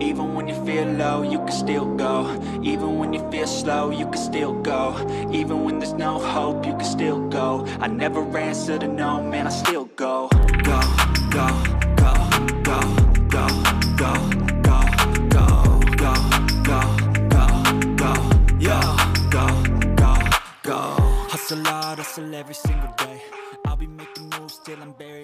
Even when you feel low, you can still go Even when you feel slow, you can still go Even when there's no hope, you can still go I never answer to no, man, I still go Go, go, go, go, go, go, go, go, go, go, go, go, go, go, Hustle hard, hustle every single day I'll be making moves till I'm buried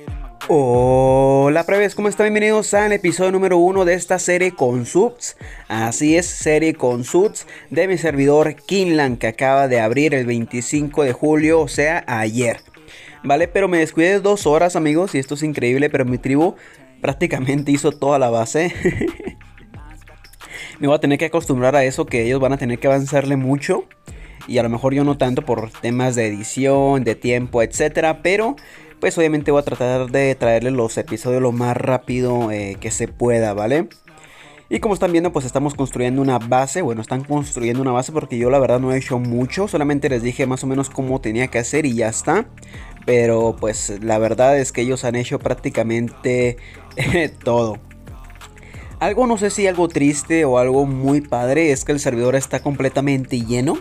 Hola preves, ¿cómo están? Bienvenidos al episodio número uno de esta serie con subs. Así es, serie con subs de mi servidor Kinlan que acaba de abrir el 25 de julio, o sea, ayer. Vale, pero me descuidé dos horas amigos y esto es increíble, pero mi tribu prácticamente hizo toda la base. me voy a tener que acostumbrar a eso, que ellos van a tener que avanzarle mucho. Y a lo mejor yo no tanto por temas de edición, de tiempo, etcétera, pero pues obviamente voy a tratar de traerles los episodios lo más rápido eh, que se pueda, ¿vale? Y como están viendo, pues estamos construyendo una base. Bueno, están construyendo una base porque yo la verdad no he hecho mucho. Solamente les dije más o menos cómo tenía que hacer y ya está. Pero pues la verdad es que ellos han hecho prácticamente eh, todo. Algo no sé si algo triste o algo muy padre es que el servidor está completamente lleno.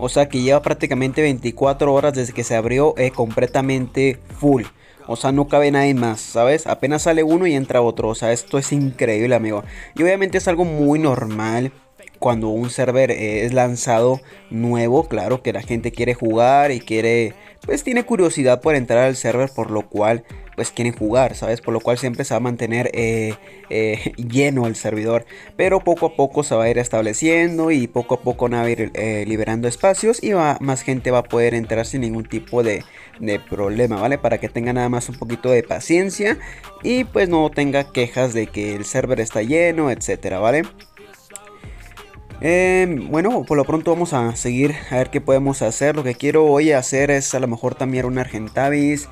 O sea que lleva prácticamente 24 horas desde que se abrió eh, completamente full. O sea, no cabe nadie más, ¿sabes? Apenas sale uno y entra otro. O sea, esto es increíble, amigo. Y obviamente es algo muy normal cuando un server eh, es lanzado nuevo, claro que la gente quiere jugar y quiere, pues tiene curiosidad por entrar al server, por lo cual pues quieren jugar, ¿sabes? Por lo cual siempre se va a mantener eh, eh, lleno el servidor. Pero poco a poco se va a ir estableciendo y poco a poco van a ir eh, liberando espacios y va, más gente va a poder entrar sin ningún tipo de, problema, ¿vale? Para que tenga nada más un poquito de paciencia y pues no tenga quejas de que el server está lleno, etcétera, ¿vale? Em, bueno, por lo pronto vamos a seguir a ver qué podemos hacer. Lo que quiero hoy hacer es a lo mejor también un Argentavis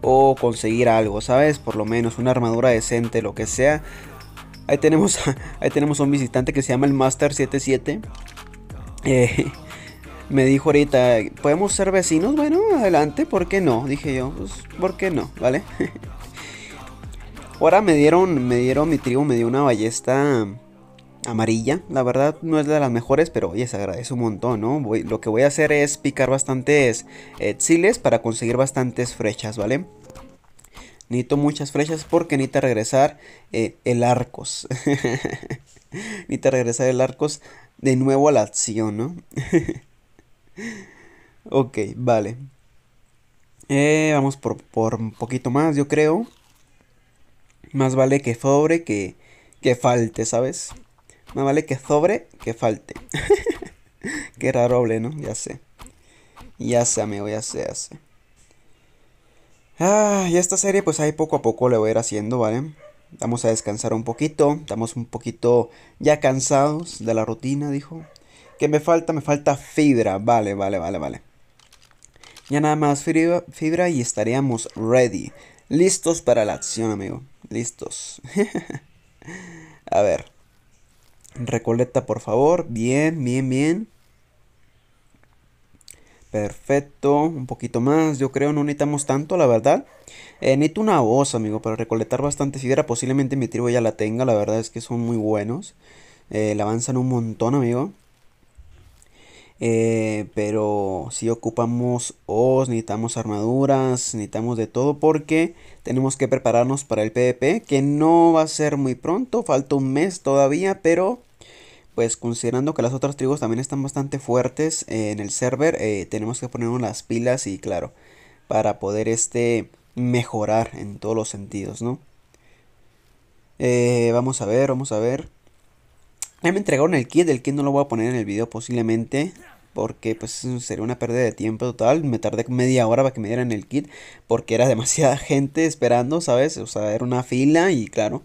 o conseguir algo, ¿sabes? Por lo menos una armadura decente, lo que sea. Ahí tenemos, ahí tenemos un visitante que se llama el Master 77. Eh, me dijo ahorita, ¿podemos ser vecinos? Bueno, adelante, ¿por qué no? Dije yo, pues, ¿por qué no? ¿Vale? Ahora me dieron, me dieron, mi tribu me dio una ballesta amarilla. La verdad no es de las mejores, pero oye, se agradece un montón, ¿no? lo que voy a hacer es picar bastantes eh, chiles para conseguir bastantes flechas, ¿vale? Necesito muchas flechas porque necesito regresar eh, el arcos. Necesito regresar el arcos de nuevo a la acción, ¿no? ok, vale. Eh, vamos por, un poquito más, yo creo. Más vale que sobre que, que falte, ¿sabes? Me vale que sobre que falte. Qué raro ¿no? Ya sé. Ya sé, amigo, ya sé, ya sé. Ah, y esta serie, pues ahí poco a poco le voy a ir haciendo, ¿vale? Vamos a descansar un poquito. Estamos un poquito ya cansados de la rutina, dijo. Que me falta, me falta fibra. Vale, vale, vale, vale. Ya nada más fibra y estaríamos ready. Listos para la acción, amigo. Listos. a ver. Recoleta, por favor. Bien, bien, bien. Perfecto, un poquito más, yo creo, no necesitamos tanto, la verdad. Eh, necesito una voz, amigo, para recolectar bastante sidra. Posiblemente mi tribu ya la tenga, la verdad es que son muy buenos. Eh, la avanzan un montón, amigo. Eh, pero si ocupamos os, necesitamos armaduras, necesitamos de todo porque tenemos que prepararnos para el PvP, que no va a ser muy pronto, falta un mes todavía, pero pues considerando que las otras tribus también están bastante fuertes en el server, eh, tenemos que ponernos las pilas y claro, para poder este mejorar en todos los sentidos, ¿no? Eh, vamos a ver, vamos a ver. me entregaron el kit, el kit no lo voy a poner en el video posiblemente. Porque pues sería una pérdida de tiempo total. Me tardé media hora para que me dieran el kit. Porque era demasiada gente esperando, ¿sabes? O sea, era una fila y claro,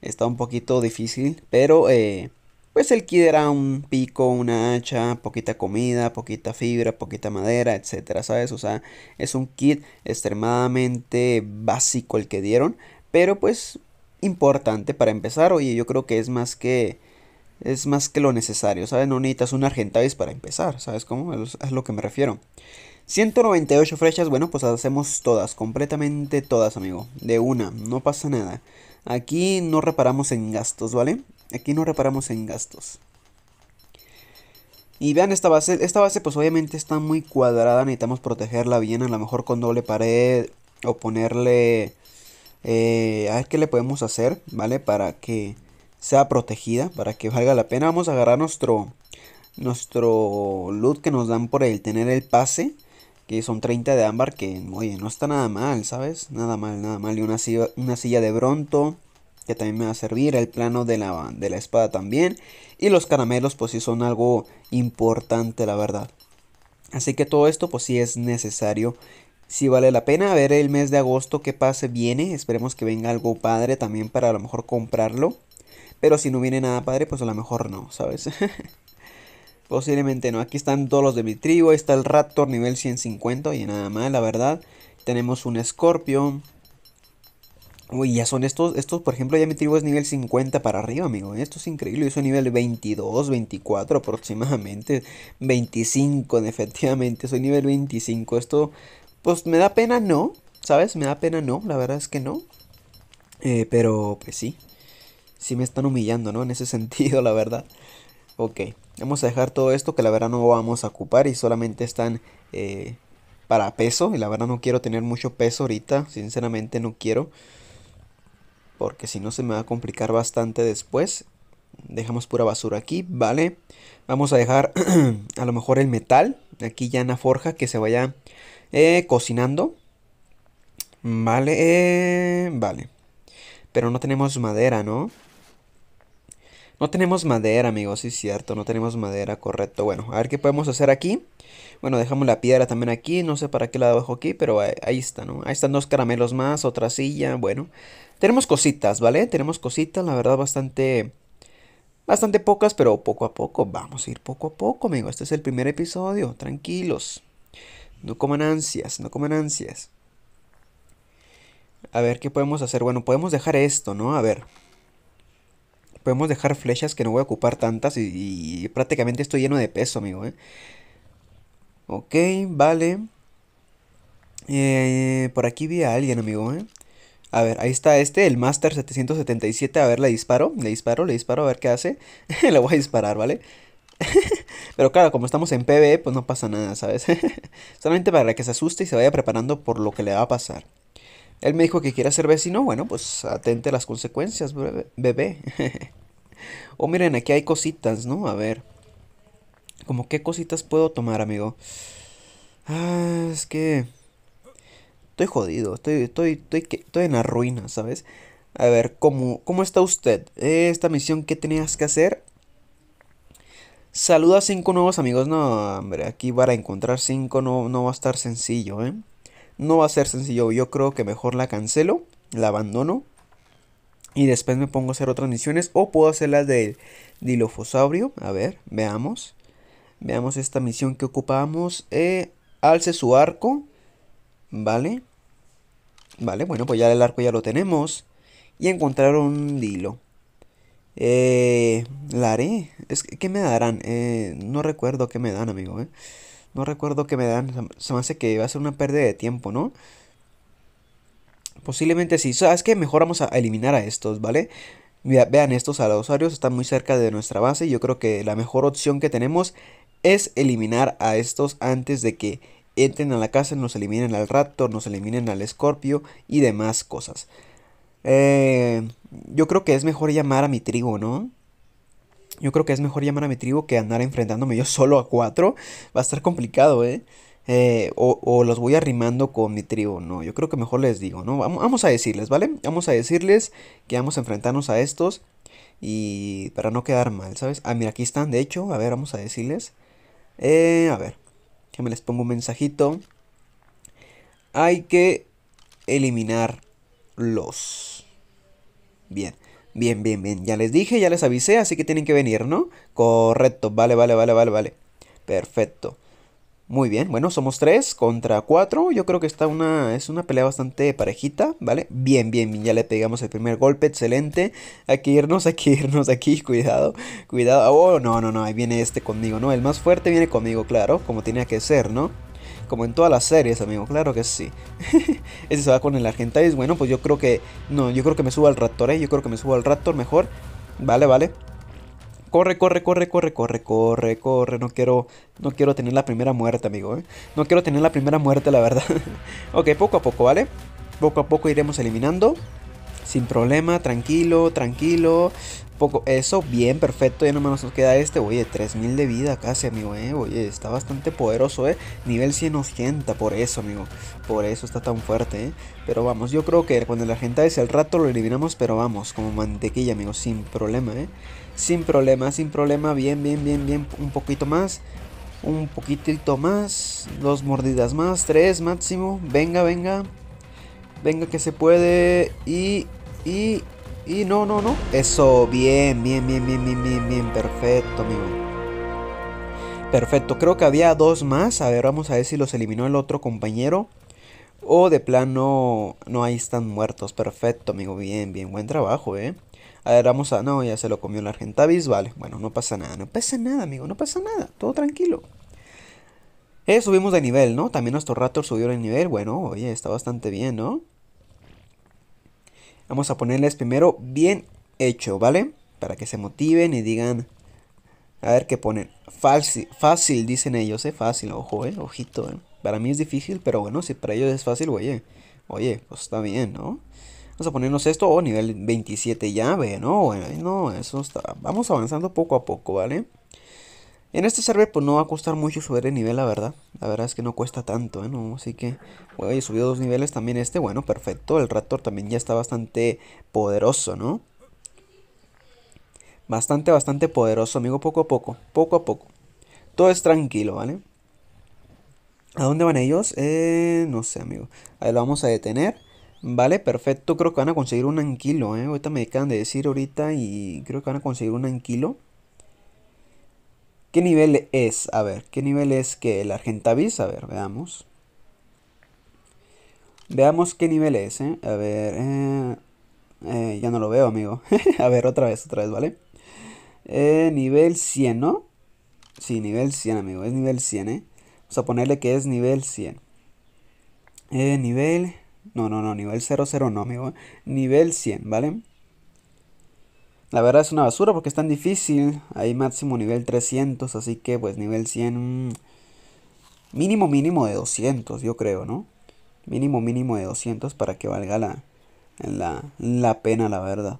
está un poquito difícil. Pero eh, pues el kit era un pico, una hacha, poquita comida, poquita fibra, poquita madera, etcétera, ¿sabes? O sea, es un kit extremadamente básico el que dieron, pero pues importante para empezar. Oye, yo creo que es más que es más que lo necesario, ¿sabes? No necesitas un Argentavis para empezar, ¿sabes cómo? Es lo que me refiero. 198 flechas, bueno, pues las hacemos todas, completamente todas, amigo, de una, no pasa nada. Aquí no reparamos en gastos, ¿vale? Aquí no reparamos en gastos. Y vean esta base. Esta base pues obviamente está muy cuadrada. Necesitamos protegerla bien. A lo mejor con doble pared. O ponerle... Eh, a ver qué le podemos hacer. ¿Vale? Para que sea protegida. Para que valga la pena. Vamos a agarrar nuestro... Nuestro loot que nos dan por el tener el pase. Que son 30 de ámbar. Que oye, no está nada mal, ¿sabes? Nada mal, nada mal. Y una silla de bronto que también me va a servir, el plano de la, de la espada también. Y los caramelos pues si son algo importante la verdad. Así que todo esto pues sí es necesario. Si vale la pena a ver el mes de agosto que pase viene. Esperemos que venga algo padre también para a lo mejor comprarlo. Pero si no viene nada padre pues a lo mejor no, ¿sabes? Posiblemente no. Aquí están todos los de mi tribu. está el Raptor nivel 150 y nada más la verdad. Tenemos un Scorpion. Uy, ya son estos, estos por ejemplo ya mi tribu es nivel 50 para arriba, amigo. Esto es increíble, yo soy nivel 22, 24 aproximadamente, 25 efectivamente, soy nivel 25. Esto, pues me da pena no, ¿sabes? Me da pena no, la verdad es que no. Eh, pero pues sí, sí me están humillando, ¿no? En ese sentido, la verdad. Ok, vamos a dejar todo esto que la verdad no vamos a ocupar y solamente están eh, para peso. Y la verdad no quiero tener mucho peso ahorita, sinceramente no quiero porque si no se me va a complicar bastante después. Dejamos pura basura aquí, ¿vale? Vamos a dejar a lo mejor el metal aquí ya en la forja que se vaya eh, cocinando. Vale, eh, vale. Pero no tenemos madera, ¿no? No tenemos madera, amigos, sí es cierto, no tenemos madera, correcto. Bueno, a ver qué podemos hacer aquí. Bueno, dejamos la piedra también aquí, no sé para qué la dejo aquí, pero ahí está, ¿no? Ahí están dos caramelos más, otra silla, bueno. Tenemos cositas, ¿vale? Tenemos cositas, la verdad, bastante... Bastante pocas, pero poco a poco. Vamos a ir poco a poco, amigo. Este es el primer episodio. Tranquilos. No coman ansias, no coman ansias. A ver, ¿qué podemos hacer? Bueno, podemos dejar esto, ¿no? A ver. Podemos dejar flechas que no voy a ocupar tantas y, prácticamente estoy lleno de peso, amigo, ¿eh? Ok, vale. Eh, por aquí vi a alguien, amigo, ¿eh? A ver, ahí está este, el Master 777. A ver, le disparo, le disparo, le disparo, a ver qué hace. le voy a disparar, ¿vale? Pero claro, como estamos en PvE, pues no pasa nada, ¿sabes? Solamente para que se asuste y se vaya preparando por lo que le va a pasar. Él me dijo que quiere ser vecino, bueno, pues atente a las consecuencias, bebé. oh, miren, aquí hay cositas, ¿no? A ver. ¿Cómo qué cositas puedo tomar, amigo? Ah, es que estoy jodido, estoy, en la ruina, ¿sabes? A ver, ¿cómo, ¿cómo está usted? ¿Esta misión que tenías que hacer? Saluda a cinco nuevos amigos. No, hombre, aquí para encontrar cinco no, no va a estar sencillo, ¿eh? No va a ser sencillo. Yo creo que mejor la cancelo, la abandono. Y después me pongo a hacer otras misiones. O puedo hacer las del Dilofosaurio. A ver, veamos. Veamos esta misión que ocupamos. Eh, alce su arco. ¿Vale? Vale, bueno, pues ya el arco ya lo tenemos. Y encontrar un hilo. Eh, la haré. Es que, ¿qué me darán? Eh, no recuerdo qué me dan, amigo. Eh. No recuerdo qué me dan. Se me hace que va a ser una pérdida de tiempo, ¿no? Posiblemente sí. es que Mejor vamos a eliminar a estos, ¿vale? vean, estos usuarios están muy cerca de nuestra base. Yo creo que la mejor opción que tenemos es eliminar a estos antes de que entren a la casa, nos eliminen al Raptor, nos eliminen al escorpio y demás cosas. Eh, yo creo que es mejor llamar a mi trigo ¿no? Yo creo que es mejor llamar a mi trigo que andar enfrentándome yo solo a cuatro. Va a estar complicado, ¿eh? eh o, los voy arrimando con mi trigo no. Yo creo que mejor les digo, ¿no? Vamos, vamos a decirles, ¿vale? Vamos a decirles que vamos a enfrentarnos a estos. Y para no quedar mal, ¿sabes? Ah, mira, aquí están, de hecho. A ver, vamos a decirles. Eh, a ver que me les pongo un mensajito. Hay que eliminarlos. Bien, bien, bien, bien. Ya les dije, ya les avisé, así que tienen que venir, ¿no? Correcto, vale, vale, vale, vale, vale. Perfecto. Muy bien, bueno, somos tres contra cuatro. Yo creo que está una, es una pelea bastante parejita, ¿vale? Bien, bien, ya le pegamos el primer golpe, excelente. Hay que irnos, hay que irnos aquí, cuidado, cuidado. Oh, no, no, no, ahí viene este conmigo, ¿no? El más fuerte viene conmigo, claro, como tenía que ser, ¿no? Como en todas las series, amigo, claro que sí. Ese se va con el Argentavis, bueno, pues yo creo que... No, yo creo que me subo al Raptor, ¿eh? Yo creo que me subo al Raptor mejor. Vale, vale. Corre, corre, corre, corre, corre, corre, corre. No quiero, no quiero tener la primera muerte, amigo, ¿eh? No quiero tener la primera muerte, la verdad. ok, poco a poco, ¿vale? Poco a poco iremos eliminando. Sin problema, tranquilo, tranquilo. Poco, eso, bien, perfecto. Ya nomás nos queda este. Oye, 3000 de vida casi, amigo, eh. Oye, está bastante poderoso, eh. Nivel 180, por eso, amigo. Por eso está tan fuerte, eh. Pero vamos, yo creo que cuando la gente dice el rato lo eliminamos, pero vamos, como mantequilla, amigo, sin problema, eh. Sin problema, sin problema. Bien, bien, bien, bien. Un poquito más. Un poquitito más. Dos mordidas más. Tres máximo. Venga, venga. Venga que se puede. Y. Y. Y no, no, no. Eso, bien, bien, bien, bien, bien, bien, bien. Perfecto, amigo. Perfecto. Creo que había dos más. A ver, vamos a ver si los eliminó el otro compañero. O de plano, no, no ahí están muertos. Perfecto, amigo. Bien, bien. Buen trabajo, eh. A ver, vamos a... No, ya se lo comió el Argentavis, vale. Bueno, no pasa nada, no pasa nada, amigo, no pasa nada. Todo tranquilo. Eh, subimos de nivel, ¿no? También nuestro Raptor subió de nivel. Bueno, oye, está bastante bien, ¿no? Vamos a ponerles primero bien hecho, ¿vale? Para que se motiven y digan... A ver qué ponen. Fácil, fácil dicen ellos, ¿eh? Fácil, ojo, ¿eh? Ojito, ¿eh? Para mí es difícil, pero bueno, si para ellos es fácil, oye. Oye, pues está bien, ¿no? a ponernos esto, o oh, nivel 27 ya, no, bueno, no, eso está, vamos avanzando poco a poco, ¿vale? En este server pues no va a costar mucho subir el nivel, la verdad. La verdad es que no cuesta tanto, ¿eh? No, así que, bueno, subió dos niveles también este, bueno, perfecto. El Raptor también ya está bastante poderoso, ¿no? Bastante, bastante poderoso, amigo, poco a poco, poco a poco. Todo es tranquilo, ¿vale? ¿A dónde van ellos? Eh, no sé, amigo. Ahí lo vamos a detener. Vale, perfecto. Creo que van a conseguir un anquilo, ¿eh? Ahorita me acaban de decir ahorita y creo que van a conseguir un anquilo. ¿Qué nivel es? A ver, ¿qué nivel es que el Argentavis? A ver, veamos. Veamos qué nivel es, ¿eh? A ver, eh, eh ya no lo veo, amigo. a ver, otra vez, otra vez, ¿vale? Eh, nivel 100, ¿no? Sí, nivel 100, amigo. Es nivel 100, ¿eh? Vamos a ponerle que es nivel 100. Eh, nivel... No, no, no, nivel 00 no, amigo. Nivel 100, ¿vale? La verdad es una basura porque es tan difícil. Hay máximo nivel 300, así que pues nivel 100... Mm, mínimo, mínimo de 200, yo creo, ¿no? Mínimo, mínimo de 200 para que valga la, la, pena, la verdad.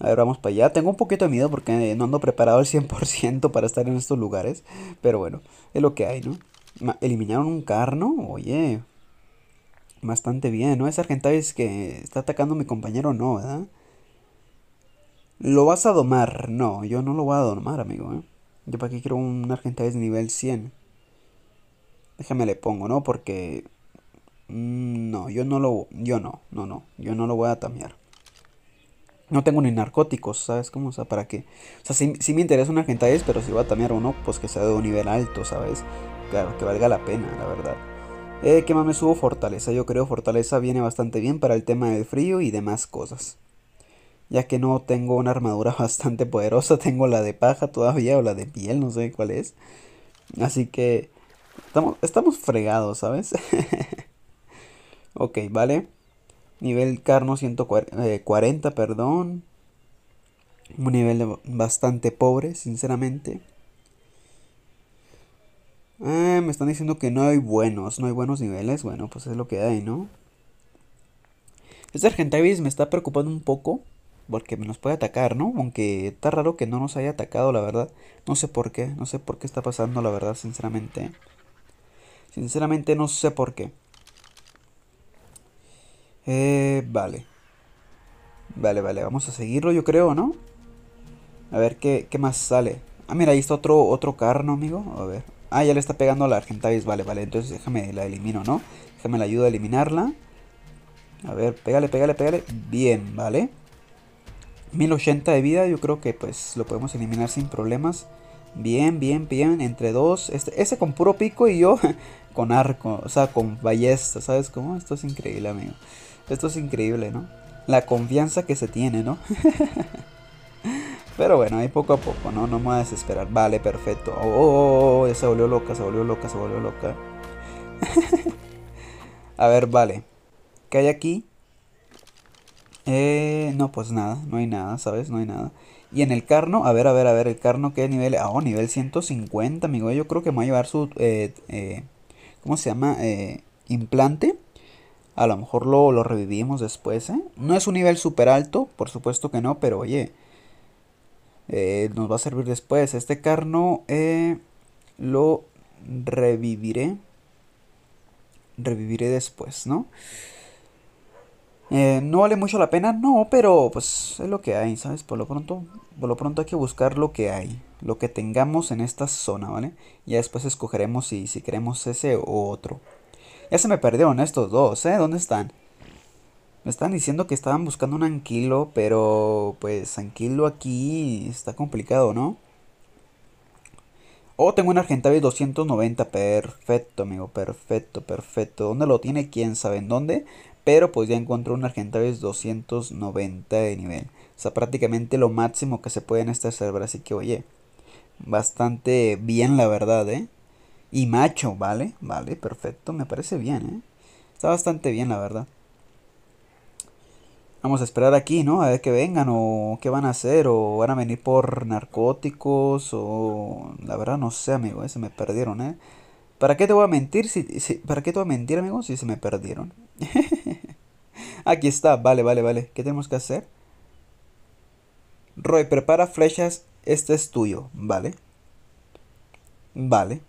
A ver, vamos para allá. Tengo un poquito de miedo porque no ando preparado al 100% para estar en estos lugares. Pero bueno, es lo que hay, ¿no? Eliminaron un carno. Oye, bastante bien, ¿no? Es Argentavis que está atacando a mi compañero, no, ¿verdad? ¿Lo vas a domar? No, yo no lo voy a domar, amigo, ¿eh? Yo para qué quiero un Argentavis nivel 100. Déjame le pongo, ¿no? Porque... Mm, no, yo no lo... Yo no, no, no. Yo no lo voy a tamear. No tengo ni narcóticos, ¿sabes cómo? O sea, ¿para qué? O sea, sí, me interesa un Argentavis, pero si voy a tamear uno, pues que sea de un nivel alto, ¿sabes? Claro, que valga la pena, la verdad. Eh, ¿Qué más me subo? Fortaleza. Yo creo Fortaleza viene bastante bien para el tema del frío y demás cosas. Ya que no tengo una armadura bastante poderosa, tengo la de paja todavía o la de piel, no sé cuál es. Así que estamos, fregados, ¿sabes? ok, vale. Nivel carno 140, eh, perdón. Un nivel bastante pobre, sinceramente. Eh, me están diciendo que no hay buenos, no hay buenos niveles. Bueno, pues es lo que hay, ¿no? Este Argentavis me está preocupando un poco. Porque nos puede atacar, ¿no? Aunque está raro que no nos haya atacado, la verdad. No sé por qué. No sé por qué está pasando, la verdad, sinceramente. Sinceramente no sé por qué. Eh, vale. Vale, vale, vamos a seguirlo yo creo, ¿no? A ver qué, qué más sale. Ah, mira, ahí está otro, otro amigo? A ver, Ah, ya le está pegando la Argentavis. Vale, vale. Entonces déjame la elimino, ¿no? Déjame la ayuda a eliminarla. A ver, pégale, pégale, pégale. Bien, vale. 1080 de vida. Yo creo que pues lo podemos eliminar sin problemas. Bien, bien, bien. Entre dos. Este, ese con puro pico y yo con arco. O sea, con ballesta. ¿Sabes cómo? Esto es increíble, amigo. Esto es increíble, ¿no? La confianza que se tiene, ¿no? Pero bueno, ahí poco a poco, ¿no? No me voy a desesperar. Vale, perfecto. Oh, oh, oh, oh ya se volvió loca, se volvió loca, se volvió loca. a ver, vale. ¿Qué hay aquí? Eh, no, pues nada, no hay nada, ¿sabes? No hay nada. Y en el carno, a ver, a ver, a ver, el carno, ¿qué nivel? Ah, oh, nivel 150, amigo. Yo creo que me va a llevar su... Eh, eh, ¿Cómo se llama? implante. A lo mejor lo, lo revivimos después, ¿eh? No es un nivel súper alto, por supuesto que no, pero oye eh, nos va a servir después. Este carno eh, lo reviviré. Reviviré después, ¿no? Eh, no vale mucho la pena, no, pero pues es lo que hay, ¿sabes? Por lo pronto, por lo pronto hay que buscar lo que hay, lo que tengamos en esta zona, ¿vale? Ya después escogeremos si, si queremos ese o otro. Ya se me perdieron estos dos, ¿eh? ¿Dónde están? Me estaban diciendo que estaban buscando un anquilo, pero pues anquilo aquí está complicado, ¿no? Oh, tengo un Argentavis 290. Perfecto, amigo. Perfecto, perfecto. ¿Dónde lo tiene? ¿Quién sabe en dónde? Pero pues ya encontré un Argentavis 290 de nivel. O sea, prácticamente lo máximo que se puede en este server. Así que, oye, bastante bien la verdad, ¿eh? Y macho, ¿vale? Vale, perfecto. Me parece bien, ¿eh? Está bastante bien la verdad vamos a esperar aquí, ¿no? A ver que vengan o qué van a hacer o van a venir por narcóticos o la verdad no sé, amigo, eh, se me perdieron, ¿eh? ¿Para qué te voy a mentir para qué te voy a mentir, amigo, si se me perdieron? aquí está, vale, vale, vale. ¿Qué tenemos que hacer? Roy, prepara flechas, este es tuyo, ¿vale? Vale.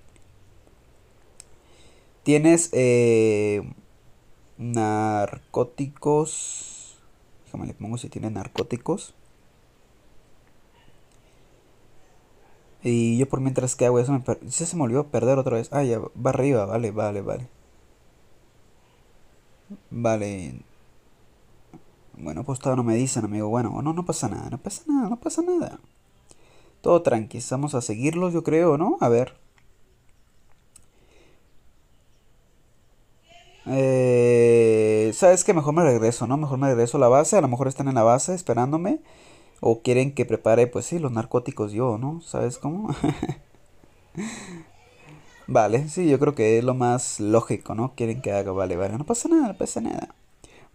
Tienes eh, narcóticos me le pongo si tiene narcóticos. Y yo por mientras que hago eso, se me olvidó perder otra vez. Ah, ya va arriba, vale, vale, vale. Vale. Bueno, pues todavía no me dicen, amigo. Bueno, no, no pasa nada, no pasa nada, no pasa nada. Todo tranqui, vamos a seguirlos, yo creo, ¿no? A ver. Eh, ¿Sabes que Mejor me regreso, ¿no? Mejor me regreso a la base. A lo mejor están en la base esperándome. O quieren que prepare, pues sí, los narcóticos yo, ¿no? ¿Sabes cómo? vale, sí, yo creo que es lo más lógico, ¿no? Quieren que haga, vale, vale. No pasa nada, no pasa nada.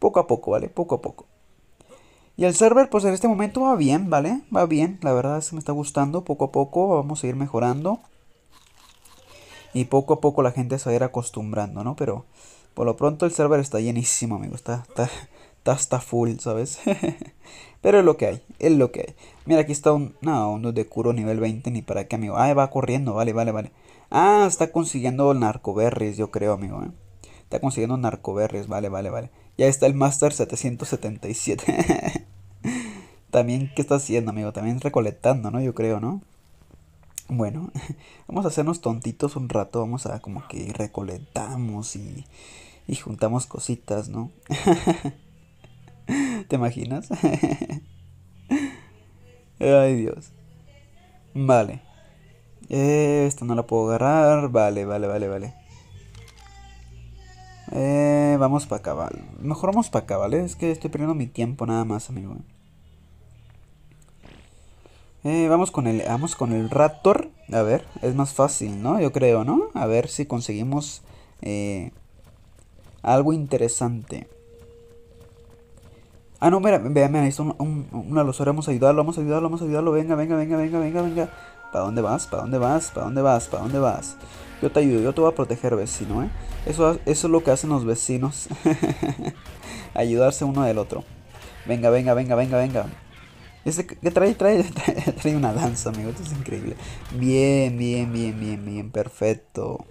Poco a poco, ¿vale? Poco a poco. Y el server, pues en este momento va bien, ¿vale? Va bien, la verdad es que me está gustando. Poco a poco vamos a ir mejorando. Y poco a poco la gente se va a ir acostumbrando, ¿no? Pero por lo pronto el server está llenísimo, amigo. Está, está, full, ¿sabes? Pero es lo que hay, es lo que hay. Mira, aquí está un... No, un de curo nivel 20, ni para qué, amigo. Ah, va corriendo, vale, vale, vale. Ah, está consiguiendo narcoberries, yo creo, amigo. Eh. Está consiguiendo narcoberries, vale, vale, vale. Ya está el Master 777. También, ¿qué está haciendo, amigo? También recolectando, ¿no? Yo creo, ¿no? Bueno, vamos a hacernos tontitos un rato, vamos a como que recolectamos y, juntamos cositas, ¿no? ¿Te imaginas? Ay Dios. Vale. Esta no la puedo agarrar. Vale, vale, vale, vale. Eh, vamos para acá, vale. Mejor vamos para acá, ¿vale? Es que estoy perdiendo mi tiempo nada más, amigo. Eh, vamos con el vamos con el Raptor. A ver, es más fácil, ¿no? Yo creo, ¿no? A ver si conseguimos eh, algo interesante. Ah, no, mira, mira, mira, esto un, una losora. Vamos a ayudarlo, vamos a ayudarlo, vamos a ayudarlo. Venga, venga, venga, venga, venga, venga. ¿Para dónde vas? ¿Para dónde vas? ¿Para dónde vas? ¿Para dónde vas? Yo te ayudo, yo te voy a proteger, vecino, ¿eh? Eso, eso es lo que hacen los vecinos. Ayudarse uno del otro. Venga, venga, venga, venga, venga que trae, trae, una danza, amigo. Esto es increíble. Bien, bien, bien, bien, bien. Perfecto.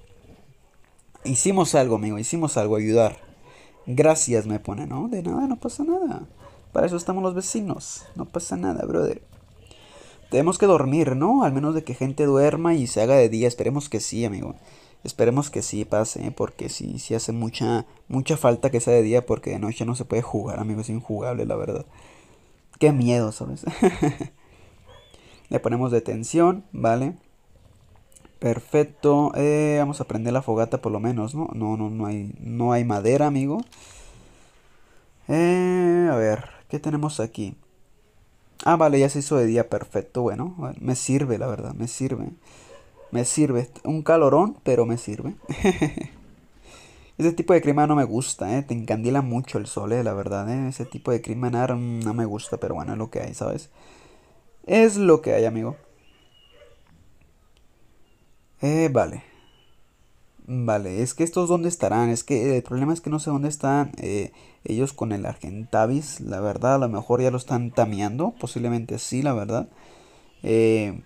Hicimos algo, amigo. Hicimos algo. Ayudar. Gracias, me pone, ¿no? De nada, no pasa nada. Para eso estamos los vecinos. No pasa nada, brother. Tenemos que dormir, ¿no? Al menos de que gente duerma y se haga de día. Esperemos que sí, amigo. Esperemos que sí pase, ¿eh? porque sí, sí hace mucha, mucha falta que sea de día, porque de noche no se puede jugar, amigo. Es injugable, la verdad. Qué miedo, ¿sabes? Le ponemos detención, ¿vale? Perfecto. Eh, vamos a prender la fogata por lo menos, ¿no? No, no, no hay, no hay madera, amigo. Eh, a ver, ¿qué tenemos aquí? Ah, vale, ya se hizo de día, perfecto. Bueno, me sirve, la verdad, me sirve. Me sirve. Un calorón, pero me sirve. Ese tipo de crema no me gusta, ¿eh? Te encandila mucho el sol, ¿eh? La verdad, ¿eh? Ese tipo de crema no me gusta, pero bueno, es lo que hay, ¿sabes? Es lo que hay, amigo. Eh, vale. Vale, es que estos dónde estarán, es que eh, el problema es que no sé dónde están eh, ellos con el Argentavis, la verdad, a lo mejor ya lo están tameando, posiblemente sí, la verdad. Eh...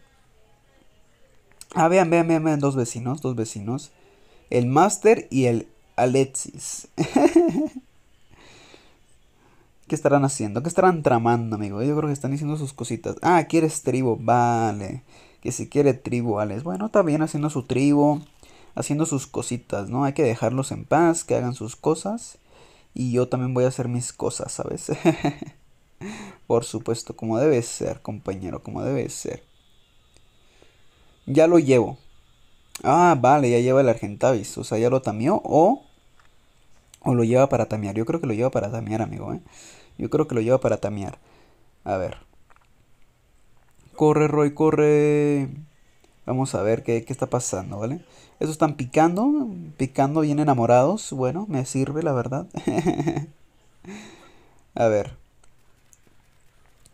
Ah, vean, vean, vean, vean, dos vecinos, dos vecinos. El Master y el Alexis. ¿Qué estarán haciendo? ¿Qué estarán tramando, amigo? Yo creo que están haciendo sus cositas. Ah, quieres tribo? vale. Que si quiere tribo, Alex. Bueno, también haciendo su tribu, haciendo sus cositas, ¿no? Hay que dejarlos en paz, que hagan sus cosas. Y yo también voy a hacer mis cosas, ¿sabes? Por supuesto, como debe ser, compañero, como debe ser. Ya lo llevo. Ah, vale, ya lleva el Argentavis. O sea, ya lo tameó o, o lo lleva para tamear. Yo creo que lo lleva para tamear, amigo. ¿eh? Yo creo que lo lleva para tamear. A ver. Corre, Roy, corre. Vamos a ver qué, está pasando, ¿vale? eso están picando, picando bien enamorados. Bueno, me sirve, la verdad. a ver.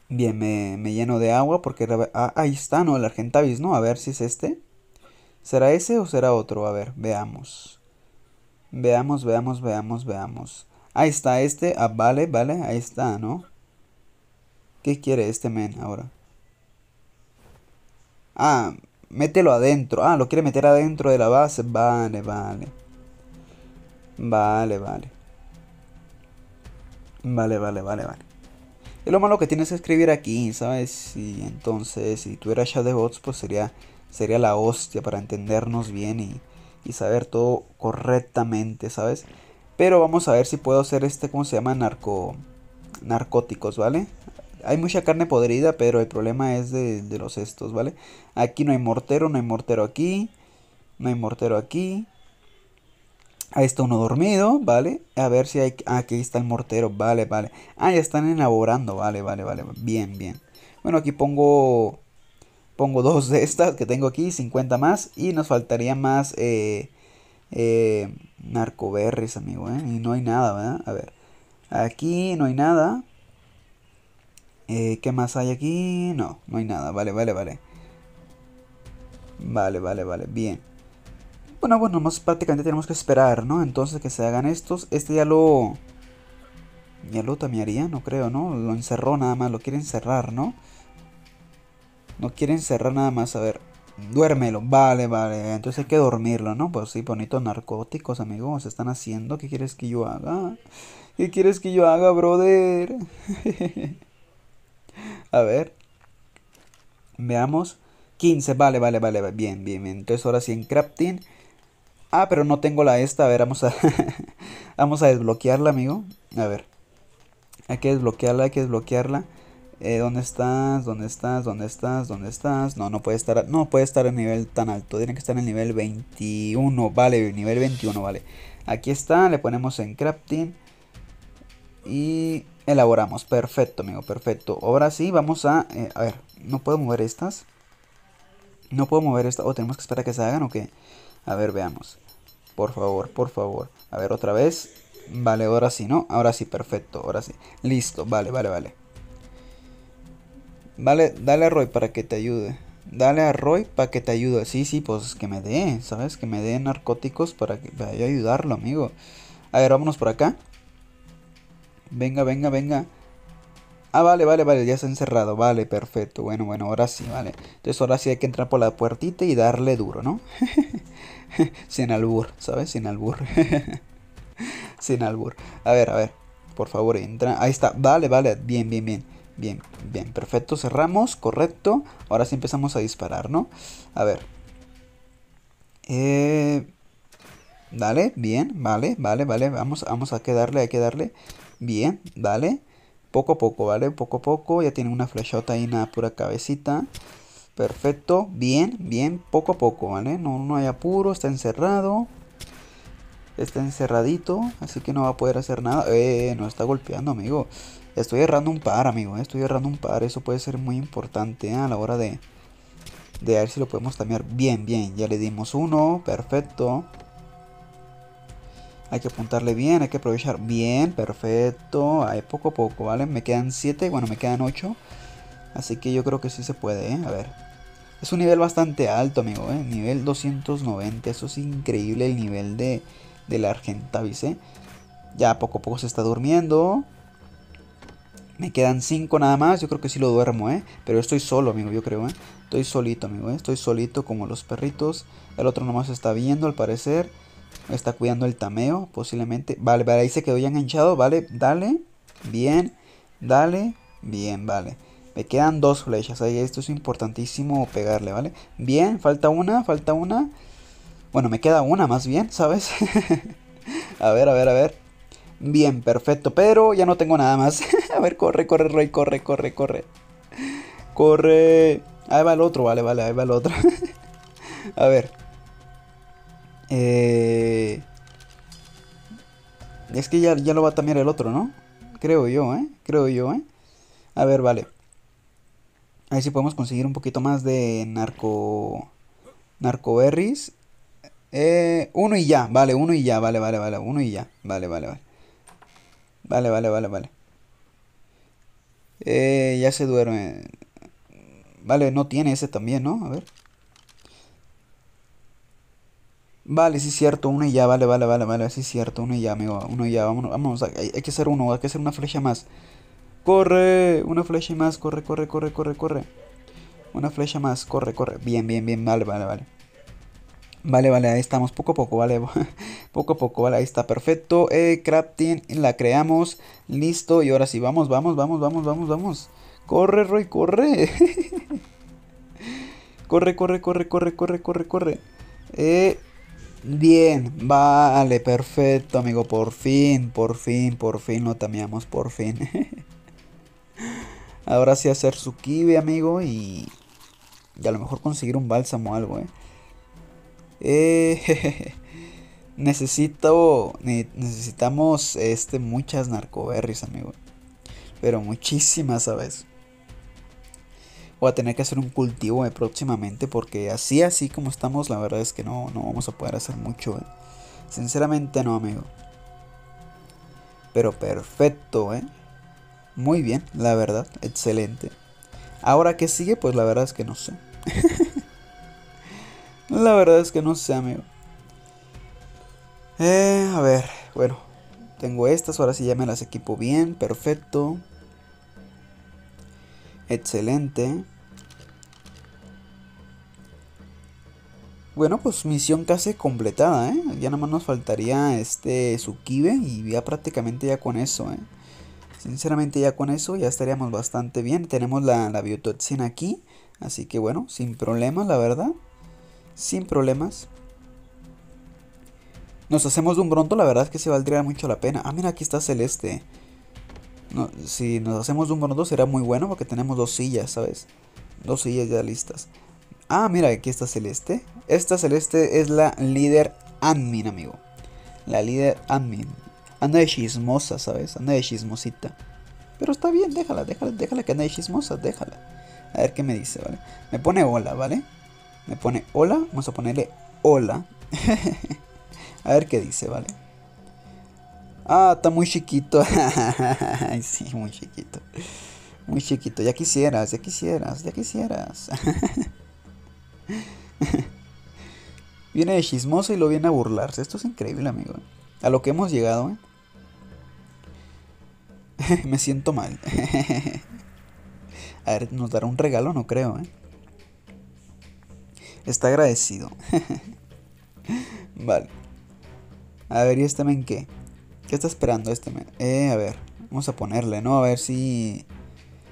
Bien, me, me, lleno de agua porque... Ah, ahí está, ¿no? El Argentavis, ¿no? A ver si es este. ¿Será ese o será otro? A ver, veamos. Veamos, veamos, veamos, veamos. Ahí está este. Ah, vale, vale, ahí está, ¿no? ¿Qué quiere este men ahora? Ah, mételo adentro. Ah, lo quiere meter adentro de la base. Vale, vale. Vale, vale. Vale, vale, vale, vale. Y lo malo que tienes que escribir aquí, ¿sabes? Y entonces, si tú eras bots, pues sería sería la hostia para entendernos bien y, saber todo correctamente, ¿sabes? Pero vamos a ver si puedo hacer este, ¿cómo se llama? Narco, narcóticos, ¿vale? Hay mucha carne podrida, pero el problema es de, los estos, ¿vale? Aquí no hay mortero, no hay mortero aquí, no hay mortero aquí. Ahí está uno dormido, ¿vale? A ver si hay... Ah, aquí está el mortero, vale, vale. Ah, ya están elaborando, vale, vale, vale. Bien, bien. Bueno, aquí pongo pongo dos de estas que tengo aquí, 50 más. Y nos faltaría más eh, eh narcoberries, amigo. ¿eh? Y no hay nada, ¿verdad? A ver. Aquí no hay nada. Eh, ¿Qué más hay aquí? No, no hay nada. Vale, vale, vale. Vale, vale, vale. Bien. Bueno, bueno, más prácticamente tenemos que esperar, ¿no? Entonces que se hagan estos. Este ya lo... Ya lo tamearía, no creo, ¿no? Lo encerró nada más, lo quiere encerrar, ¿no? no quieren cerrar nada más, a ver, duérmelo, vale, vale, entonces hay que dormirlo, ¿no? Pues sí, bonitos narcóticos, amigos, se están haciendo, ¿qué quieres que yo haga? ¿Qué quieres que yo haga, brother? a ver, veamos, 15, vale, vale, vale, bien, bien, bien, entonces ahora sí en crafting, ah, pero no tengo la esta, a ver, vamos a, vamos a desbloquearla, amigo, a ver, hay que desbloquearla, hay que desbloquearla, eh, ¿Dónde estás? ¿Dónde estás? ¿Dónde estás? ¿Dónde estás? No, no puede estar, no puede estar nivel tan alto. Tiene que estar en el nivel 21. Vale, nivel 21, vale. Aquí está, le ponemos en crafting. Y elaboramos. Perfecto, amigo, perfecto. Ahora sí, vamos a... Eh, a ver, no puedo mover estas. No puedo mover estas. ¿O tenemos que esperar a que se hagan o qué? A ver, veamos. Por favor, por favor. A ver, otra vez. Vale, ahora sí, ¿no? Ahora sí, perfecto, ahora sí. Listo, vale, vale, vale. Vale, dale a Roy para que te ayude. Dale a Roy para que te ayude. Sí, sí, pues que me dé, ¿sabes? Que me dé narcóticos para que vaya a ayudarlo, amigo. A ver, vámonos por acá. Venga, venga, venga. Ah, vale, vale, vale, ya se ha encerrado. Vale, perfecto. Bueno, bueno, ahora sí, vale. Entonces ahora sí hay que entrar por la puertita y darle duro, ¿no? Sin albur, ¿sabes? Sin albur. Sin albur. A ver, a ver. Por favor, entra. Ahí está. Vale, vale. Bien, bien, bien. Bien, bien, perfecto, cerramos, correcto. Ahora sí empezamos a disparar, ¿no? A ver. Eh, dale, bien, vale, vale, vale. Vamos, vamos a quedarle, hay que darle. Bien, vale Poco a poco, ¿vale? Poco a poco. Ya tiene una flechota ahí, una pura cabecita. Perfecto, bien, bien, poco a poco, ¿vale? No, no hay apuro, está encerrado. Está encerradito, así que no va a poder hacer nada. Eh, no está golpeando, amigo. Estoy errando un par, amigo. Eh, estoy errando un par. Eso puede ser muy importante eh, a la hora de, de ver si lo podemos cambiar. Bien, bien. Ya le dimos uno. Perfecto. Hay que apuntarle bien. Hay que aprovechar bien. Perfecto. Ahí poco a poco, ¿vale? Me quedan 7. Bueno, me quedan ocho Así que yo creo que sí se puede, eh, A ver. Es un nivel bastante alto, amigo. ¿eh? Nivel 290. Eso es increíble el nivel de de la Argentavis, ¿eh? Ya poco a poco se está durmiendo. Me quedan cinco nada más. Yo creo que sí lo duermo, ¿eh? Pero estoy solo, amigo, yo creo, ¿eh? Estoy solito, amigo, ¿eh? Estoy solito como los perritos. El otro nomás está viendo, al parecer. Está cuidando el tameo, posiblemente. Vale, vale, ahí se quedó ya enganchado. Vale, dale. Bien. Dale. Bien, vale. Me quedan dos flechas ahí. Esto es importantísimo pegarle, ¿vale? Bien, falta una, falta una. Bueno, me queda una más bien, ¿sabes? a ver, a ver, a ver. Bien, perfecto, pero ya no tengo nada más. a ver, corre, corre, Roy, corre, corre, corre. Corre. Ahí va el otro, vale, vale, ahí va el otro. a ver. Eh, es que ya, ya lo va a tamear el otro, ¿no? Creo yo, ¿eh? Creo yo, ¿eh? A ver, vale. Ahí ver si podemos conseguir un poquito más de narco... Narcoberries. Eh, uno y ya, vale, uno y ya, vale, vale, vale, uno y ya, vale, vale, vale. Vale, vale, vale, vale. Eh, ya se duerme. Vale, no tiene ese también, ¿no? A ver. Vale, sí es cierto, uno y ya, vale, vale, vale, vale, sí es cierto, uno y ya, amigo, uno y ya, vamos vamos, hay, que hacer uno, hay que hacer una flecha más. Corre, una flecha más, corre, corre, corre, corre, corre. Una flecha más, corre, corre. Bien, bien, bien, vale, vale, vale. Vale, vale, ahí estamos, poco a poco, vale, poco a poco, vale, ahí está, perfecto, eh, crafting, la creamos, listo, y ahora sí, vamos, vamos, vamos, vamos, vamos, vamos, corre, Roy, corre, corre, corre, corre, corre, corre, corre, corre, eh, bien, vale, perfecto, amigo, por fin, por fin, por fin lo tameamos, por fin, ahora sí hacer su kibe, amigo, y... y a lo mejor conseguir un bálsamo o algo, eh. Eh, necesito, necesitamos este, muchas narcoberries, amigo. Pero muchísimas, ¿sabes? Voy a tener que hacer un cultivo eh, próximamente porque así, así como estamos, la verdad es que no, no vamos a poder hacer mucho. Eh. Sinceramente no, amigo. Pero perfecto, ¿eh? Muy bien, la verdad, excelente. Ahora que sigue, pues la verdad es que no sé. La verdad es que no sé, amigo. Eh, a ver, bueno. Tengo estas, ahora sí ya me las equipo bien, perfecto. Excelente. Bueno, pues misión casi completada, ¿eh? Ya nada más nos faltaría este Sukibe y ya prácticamente ya con eso, ¿eh? Sinceramente ya con eso ya estaríamos bastante bien. Tenemos la, la aquí, así que bueno, sin problemas la verdad sin problemas. Nos hacemos de un Bronto, la verdad es que se valdría mucho la pena. Ah, mira, aquí está Celeste. si nos hacemos de un Bronto será muy bueno porque tenemos dos sillas, ¿sabes? Dos sillas ya listas. Ah, mira, aquí está Celeste. Esta Celeste es la líder admin, amigo. La líder admin. Anda de chismosa, ¿sabes? Anda de chismosita. Pero está bien, déjala, déjala, déjala que anda de chismosa, déjala. A ver qué me dice, ¿vale? Me pone bola, ¿vale? Me pone hola. Vamos a ponerle hola. a ver qué dice, ¿vale? Ah, está muy chiquito. Ay sí, muy chiquito. Muy chiquito. Ya quisieras, ya quisieras, ya quisieras. viene de chismoso y lo viene a burlarse. Esto es increíble, amigo. A lo que hemos llegado, ¿eh? Me siento mal. a ver, nos dará un regalo, no creo, ¿eh? Está agradecido. vale. A ver, ¿y este men qué? ¿Qué está esperando este men? Eh, a ver. Vamos a ponerle, ¿no? A ver si...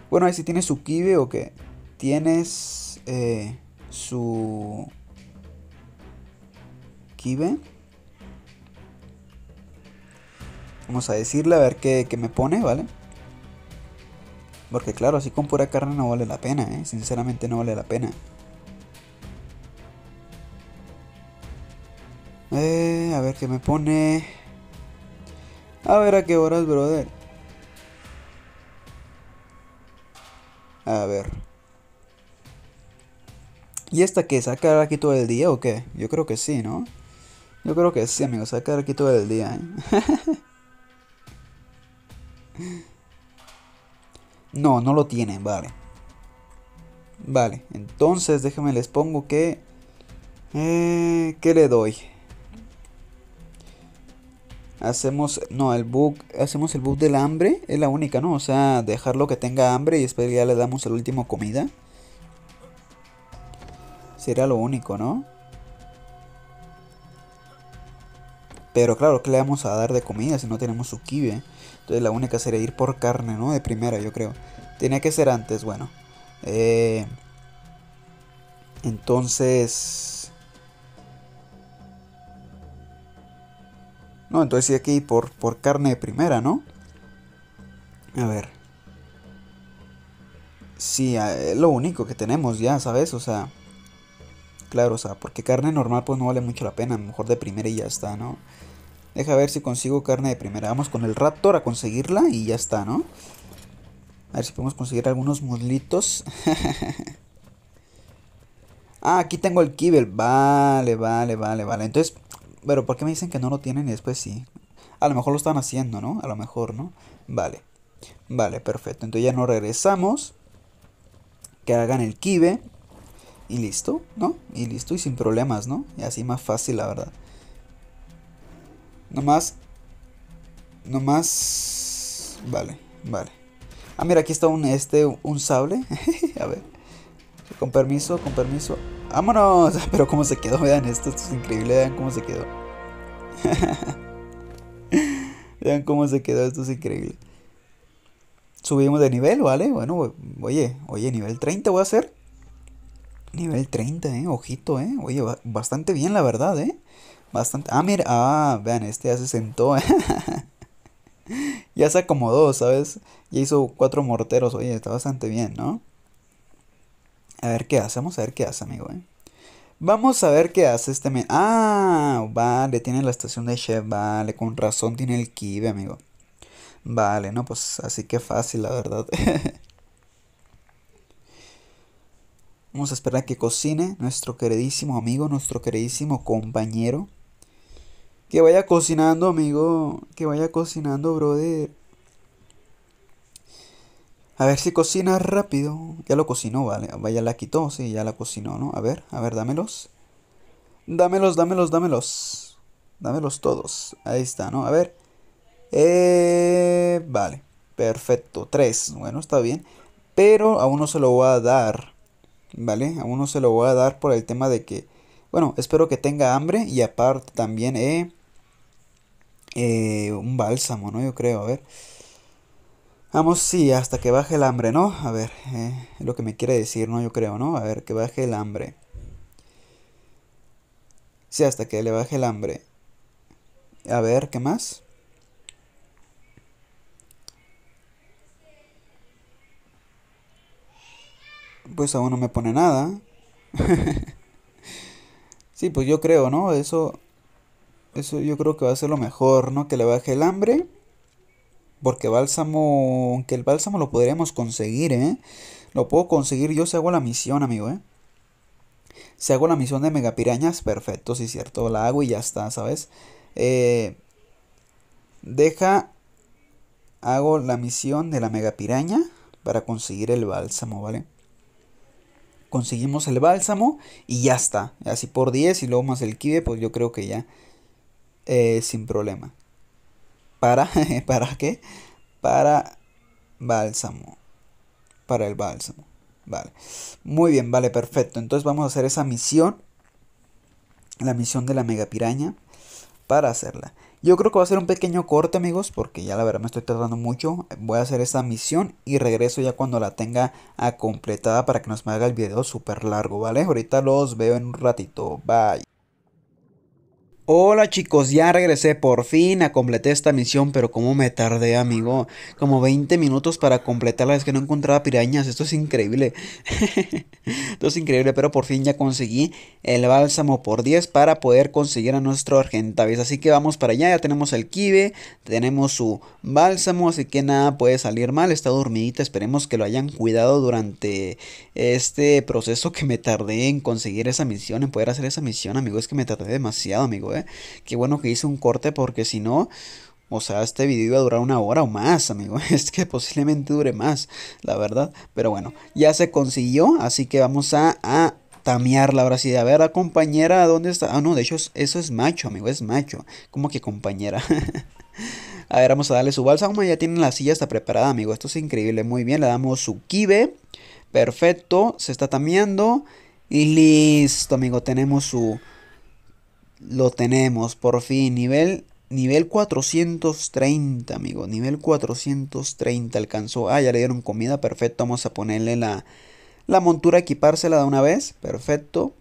Bueno, a ver si tiene su kibe o qué. Tienes... Eh, su... Kibe. Vamos a decirle a ver qué, qué me pone, ¿vale? Porque claro, así con pura carne no vale la pena, ¿eh? Sinceramente no vale la pena. Eh, a ver qué me pone. A ver a qué horas, brother. A ver. ¿Y esta qué? Sacar aquí todo el día o qué? Yo creo que sí, ¿no? Yo creo que sí, amigo sacar aquí todo el día. ¿eh? no, no lo tiene vale. Vale, entonces déjenme les pongo que... Eh, ¿Qué le doy? Hacemos, no, el bug, hacemos el bug del hambre, es la única, ¿no? O sea, dejarlo que tenga hambre y después ya le damos el último comida. Sería lo único, ¿no? Pero claro, ¿qué le vamos a dar de comida si no tenemos su kibe? Entonces la única sería ir por carne, ¿no? De primera, yo creo. Tiene que ser antes, bueno. Eh, entonces... No, entonces sí aquí por, por carne de primera, ¿no? A ver. Sí, es lo único que tenemos ya, ¿sabes? O sea, claro, o sea, porque carne normal pues no vale mucho la pena, mejor de primera y ya está, ¿no? Deja ver si consigo carne de primera. Vamos con el Raptor a conseguirla y ya está, ¿no? A ver si podemos conseguir algunos muslitos. ah, aquí tengo el kibble. Vale, vale, vale, vale. Entonces, pero ¿por qué me dicen que no lo tienen y después sí? A lo mejor lo están haciendo, ¿no? A lo mejor, ¿no? Vale. Vale, perfecto. Entonces ya nos regresamos. Que hagan el kibe. Y listo, ¿no? Y listo y sin problemas, ¿no? Y así más fácil, la verdad. Nomás. Nomás. Vale, vale. Ah, mira, aquí está un este. un sable. A ver. Con permiso, con permiso. ¡Vámonos! Pero cómo se quedó, vean esto, esto es increíble, vean cómo se quedó. vean cómo se quedó, esto es increíble. Subimos de nivel, ¿vale? Bueno, oye, oye, nivel 30 voy a hacer. Nivel 30, eh, ojito, eh. Oye, bastante bien, la verdad, eh. Bastante. Ah, mira, ah, vean, este ya se sentó, eh. ya se acomodó, ¿sabes? Ya hizo cuatro morteros, oye, está bastante bien, ¿no? A ver qué hace, vamos a ver qué hace, amigo. ¿eh? Vamos a ver qué hace este men. Ah, vale, tiene la estación de chef, vale, con razón tiene el kibe, amigo. Vale, no, pues así que fácil, la verdad. Vamos a esperar a que cocine nuestro queridísimo amigo, nuestro queridísimo compañero. Que vaya cocinando, amigo. Que vaya cocinando, brother. A ver si cocina rápido. Ya lo cocinó, vale. Vaya, la quitó, sí, ya la cocinó, ¿no? A ver, a ver, dámelos. Dámelos, dámelos, dámelos. Dámelos todos. Ahí está, ¿no? A ver. Eh, vale. Perfecto. Tres. Bueno, está bien. Pero a uno se lo voy a dar. ¿Vale? A uno se lo voy a dar por el tema de que... Bueno, espero que tenga hambre. Y aparte también, eh, eh, un bálsamo, ¿no? Yo creo, a ver. Vamos, sí, hasta que baje el hambre, ¿no? A ver, eh, es lo que me quiere decir, ¿no? Yo creo, ¿no? A ver, que baje el hambre. Sí, hasta que le baje el hambre. A ver, ¿qué más? Pues aún no me pone nada. sí, pues yo creo, ¿no? Eso, eso yo creo que va a ser lo mejor, ¿no? Que le baje el hambre. Porque bálsamo, aunque el bálsamo lo podríamos conseguir, ¿eh? Lo puedo conseguir yo se hago la misión, amigo, ¿eh? Si hago la misión de pirañas, perfecto, sí, cierto, la hago y ya está, ¿sabes? Eh, deja, hago la misión de la megapiraña para conseguir el bálsamo, ¿vale? Conseguimos el bálsamo y ya está. Así por 10 y luego más el kibe, pues yo creo que ya eh, sin problema para, ¿para qué? Para bálsamo. Para el bálsamo. Vale. Muy bien, vale, perfecto. Entonces vamos a hacer esa misión. La misión de la mega piraña. Para hacerla. Yo creo que va a ser un pequeño corte, amigos. Porque ya la verdad me estoy tardando mucho. Voy a hacer esa misión. Y regreso ya cuando la tenga a completada. Para que nos me haga el video súper largo, ¿vale? Ahorita los veo en un ratito. Bye. Hola chicos, ya regresé por fin a completar esta misión, pero como me tardé, amigo. Como 20 minutos para completarla, es que no encontraba pirañas, esto es increíble. esto es increíble, pero por fin ya conseguí el bálsamo por 10 para poder conseguir a nuestro Argentavis. Así que vamos para allá, ya tenemos el kibe, tenemos su bálsamo, así que nada puede salir mal, está dormidita, esperemos que lo hayan cuidado durante este proceso que me tardé en conseguir esa misión, en poder hacer esa misión, amigo. Es que me tardé demasiado, amigo. ¿eh? Que ¿eh? Qué bueno que hice un corte porque si no, o sea, este video iba a durar una hora o más, amigo. Es que posiblemente dure más, la verdad. Pero bueno, ya se consiguió, así que vamos a, a tamearla ahora sí. A ver, compañera, ¿dónde está? Ah, no, de hecho, eso es macho, amigo, es macho. ¿Cómo que compañera? a ver, vamos a darle su balsa. ya tienen la silla, está preparada, amigo. Esto es increíble, muy bien. Le damos su kibe. Perfecto, se está tameando. Y listo, amigo, tenemos su lo tenemos, por fin. Nivel, nivel 430, amigo. Nivel 430 alcanzó. Ah, ya le dieron comida. Perfecto. Vamos a ponerle la, la montura, equipársela de una vez. Perfecto.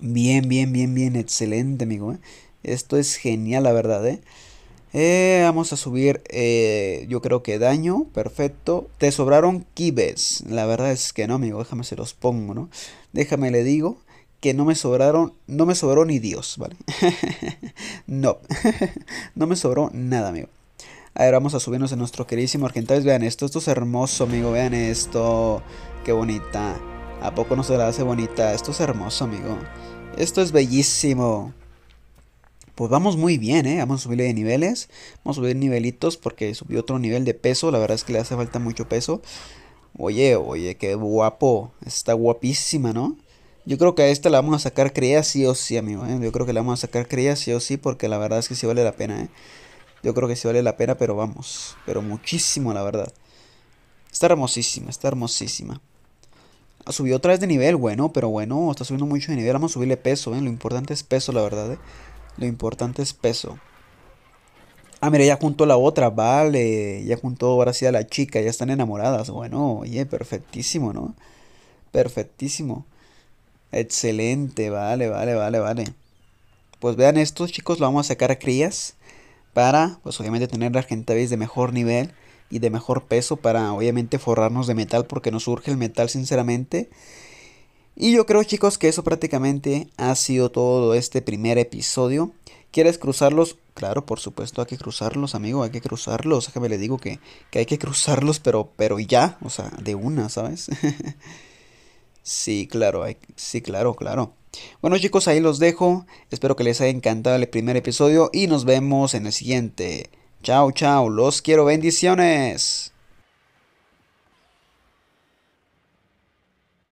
Bien, bien, bien, bien. Excelente, amigo. Eh. Esto es genial, la verdad, ¿eh? eh vamos a subir, eh, yo creo que daño, perfecto. Te sobraron kibes, la verdad es que no, amigo, déjame se los pongo, ¿no? Déjame le digo, que no me sobraron, no me sobró ni Dios, ¿vale? no, no me sobró nada, amigo. A ver, vamos a subirnos a nuestro queridísimo Argentavis. Vean esto, esto es hermoso, amigo. Vean esto. Qué bonita. ¿A poco no se la hace bonita? Esto es hermoso, amigo. Esto es bellísimo. Pues vamos muy bien, ¿eh? Vamos a subirle de niveles. Vamos a subir nivelitos porque subió otro nivel de peso. La verdad es que le hace falta mucho peso. Oye, oye, qué guapo. Está guapísima, ¿no? Yo creo que a esta la vamos a sacar cría sí o sí, amigo. ¿eh? Yo creo que la vamos a sacar cría sí o sí, porque la verdad es que sí vale la pena. ¿eh? Yo creo que sí vale la pena, pero vamos. Pero muchísimo, la verdad. Está hermosísima, está hermosísima. Ha ah, subido otra vez de nivel, bueno, pero bueno, está subiendo mucho de nivel. Vamos a subirle peso, ¿eh? Lo importante es peso, la verdad, ¿eh? Lo importante es peso. Ah, mira, ya juntó la otra, vale. Ya juntó ahora sí a la chica, ya están enamoradas. Bueno, oye, perfectísimo, ¿no? Perfectísimo. Excelente, vale, vale, vale, vale. Pues vean estos chicos, lo vamos a sacar a crías para, pues obviamente tener la gente de mejor nivel y de mejor peso para obviamente forrarnos de metal porque nos urge el metal sinceramente. Y yo creo chicos que eso prácticamente ha sido todo este primer episodio. ¿Quieres cruzarlos? Claro, por supuesto, hay que cruzarlos, amigo, hay que cruzarlos. Déjame le digo que, que hay que cruzarlos, pero, pero ya, o sea, de una, ¿sabes? Sí, claro, sí, claro, claro. Bueno chicos, ahí los dejo. Espero que les haya encantado el primer episodio y nos vemos en el siguiente. Chao, chao, los quiero, bendiciones.